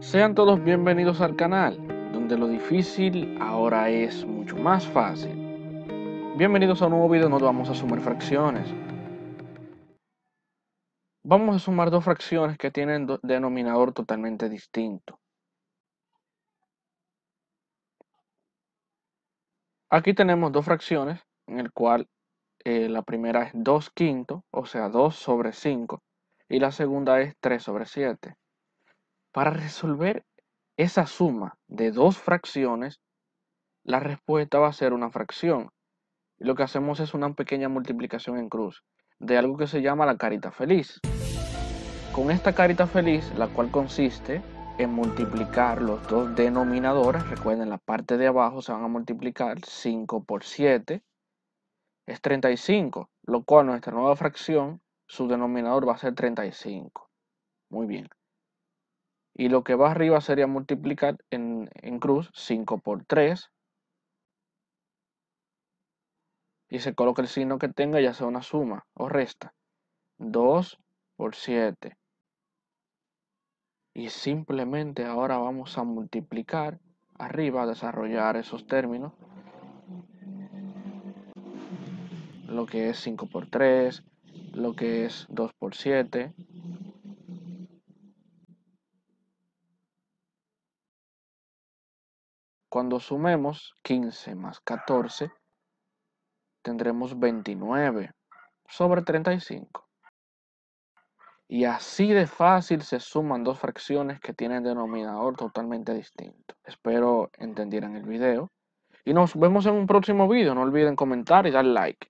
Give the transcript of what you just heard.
Sean todos bienvenidos al canal, donde lo difícil ahora es mucho más fácil. Bienvenidos a un nuevo video donde vamos a sumar fracciones. Vamos a sumar dos fracciones que tienen denominador totalmente distinto. Aquí tenemos dos fracciones, en el cual eh, la primera es 2 quinto, o sea 2 sobre 5, y la segunda es 3 sobre 7. Para resolver esa suma de dos fracciones, la respuesta va a ser una fracción. Y lo que hacemos es una pequeña multiplicación en cruz de algo que se llama la carita feliz. Con esta carita feliz, la cual consiste en multiplicar los dos denominadores, recuerden la parte de abajo se van a multiplicar 5 por 7, es 35, lo cual nuestra nueva fracción, su denominador va a ser 35. Muy bien. Y lo que va arriba sería multiplicar en, cruz 5 por 3. Y se coloca el signo que tenga, ya sea una suma o resta. 2 por 7. Y simplemente ahora vamos a multiplicar arriba, desarrollar esos términos. Lo que es 5 por 3, lo que es 2 por 7, Cuando sumemos 15 más 14, tendremos 29 sobre 35. Y así de fácil se suman dos fracciones que tienen denominador totalmente distinto. Espero entendieran el video. Y nos vemos en un próximo video. No olviden comentar y dar like.